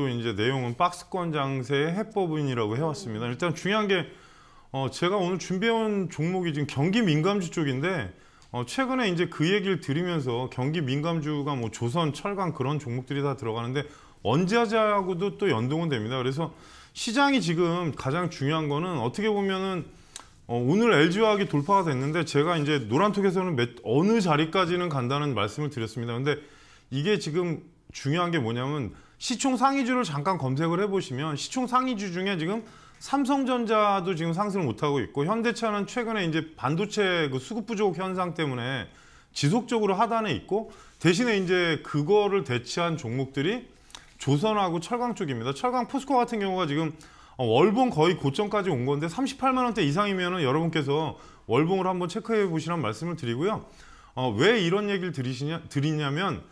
오늘도 이제 내용은 박스권 장세의 해법인이라고 해왔습니다. 일단 중요한 게 어, 제가 오늘 준비해온 종목이 지금 경기 민감주 쪽인데 어, 최근에 이제 그 얘기를 들으면서 경기 민감주가 뭐 조선, 철강 그런 종목들이 다 들어가는데 언제하자고도또 연동은 됩니다. 그래서 시장이 지금 가장 중요한 거는 어떻게 보면은 어, 오늘 LG화학이 돌파가 됐는데 제가 이제 노란톡에서는 몇, 어느 자리까지는 간다는 말씀을 드렸습니다. 근데 이게 지금 중요한 게 뭐냐면 시총 상위주를 잠깐 검색을 해보시면 시총 상위주 중에 지금 삼성전자도 지금 상승을 못하고 있고 현대차는 최근에 이제 반도체 그 수급 부족 현상 때문에 지속적으로 하단에 있고 대신에 이제 그거를 대체한 종목들이 조선하고 철강 쪽입니다. 철강 포스코 같은 경우가 지금 어, 월봉 거의 고점까지 온 건데 38만 원대 이상이면 여러분께서 월봉을 한번 체크해 보시라는 말씀을 드리고요. 어, 왜 이런 얘기를 드리시냐, 드리냐면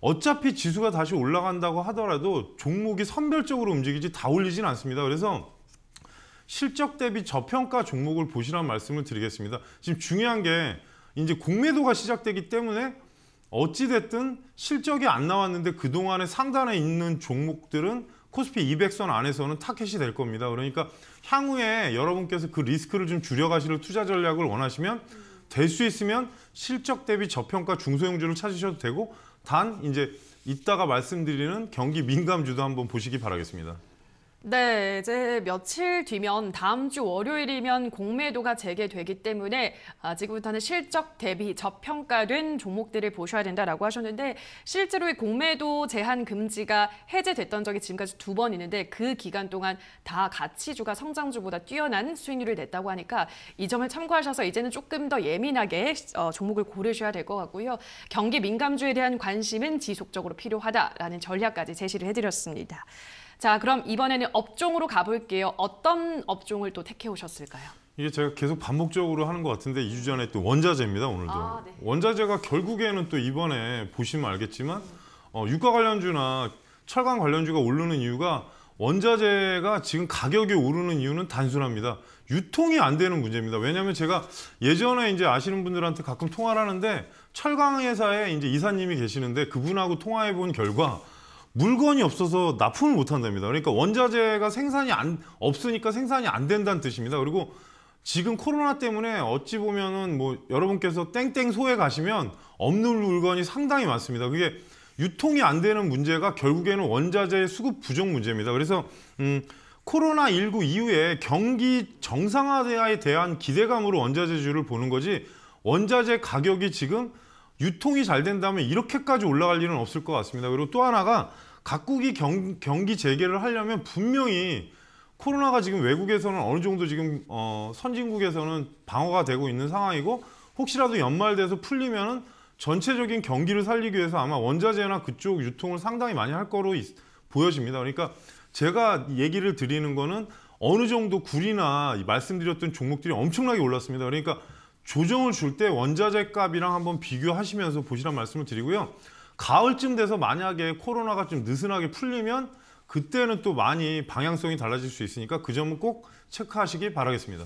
어차피 지수가 다시 올라간다고 하더라도 종목이 선별적으로 움직이지 다 올리진 않습니다. 그래서 실적 대비 저평가 종목을 보시라는 말씀을 드리겠습니다. 지금 중요한 게 이제 공매도가 시작되기 때문에 어찌됐든 실적이 안 나왔는데 그동안에 상단에 있는 종목들은 코스피 200선 안에서는 타켓이 될 겁니다. 그러니까 향후에 여러분께서 그 리스크를 좀 줄여가시는 투자 전략을 원하시면 될 수 있으면 실적 대비 저평가 중소형주를 찾으셔도 되고 단 이제 이따가 말씀드리는 경기 민감주도 한번 보시기 바라겠습니다. 네, 이제 며칠 뒤면 다음 주 월요일이면 공매도가 재개되기 때문에 아, 지금부터는 실적 대비 저평가된 종목들을 보셔야 된다라고 하셨는데 실제로 이 공매도 제한 금지가 해제됐던 적이 지금까지 두 번 있는데 그 기간 동안 다 가치주가 성장주보다 뛰어난 수익률을 냈다고 하니까 이 점을 참고하셔서 이제는 조금 더 예민하게 어, 종목을 고르셔야 될 것 같고요. 경기 민감주에 대한 관심은 지속적으로 필요하다라는 전략까지 제시를 해드렸습니다. 자, 그럼 이번에는 업종으로 가볼게요. 어떤 업종을 또 택해 오셨을까요? 이게 제가 계속 반복적으로 하는 것 같은데 2주 전에 또 원자재입니다, 오늘도. 아, 네. 원자재가 결국에는 또 이번에 보시면 알겠지만 어, 유가 관련주나 철강 관련주가 오르는 이유가 원자재가 지금 가격이 오르는 이유는 단순합니다. 유통이 안 되는 문제입니다. 왜냐하면 제가 예전에 이제 아시는 분들한테 가끔 통화를 하는데 철강 회사에 이제 이사님이 계시는데 그분하고 통화해 본 결과 물건이 없어서 납품을 못 한답니다. 그러니까 원자재가 생산이 안 없으니까 생산이 안 된다는 뜻입니다. 그리고 지금 코로나 때문에 어찌 보면은 뭐 여러분께서 땡땡 소에 가시면 없는 물건이 상당히 많습니다. 그게 유통이 안 되는 문제가 결국에는 원자재 수급 부족 문제입니다. 그래서 음 코로나19 이후에 경기 정상화에 대한 기대감으로 원자재주를 보는 거지 원자재 가격이 지금 유통이 잘 된다면 이렇게까지 올라갈 일은 없을 것 같습니다. 그리고 또 하나가 각국이 경, 경기 재개를 하려면 분명히 코로나가 지금 외국에서는 어느 정도 지금 어, 선진국에서는 방어가 되고 있는 상황이고 혹시라도 연말 돼서 풀리면은 전체적인 경기를 살리기 위해서 아마 원자재나 그쪽 유통을 상당히 많이 할 거로 있, 보여집니다. 그러니까 제가 얘기를 드리는 거는 어느 정도 굴이나 말씀드렸던 종목들이 엄청나게 올랐습니다. 그러니까 조정을 줄 때 원자재 값이랑 한번 비교하시면서 보시란 말씀을 드리고요. 가을쯤 돼서 만약에 코로나가 좀 느슨하게 풀리면 그때는 또 많이 방향성이 달라질 수 있으니까 그 점은 꼭 체크하시기 바라겠습니다.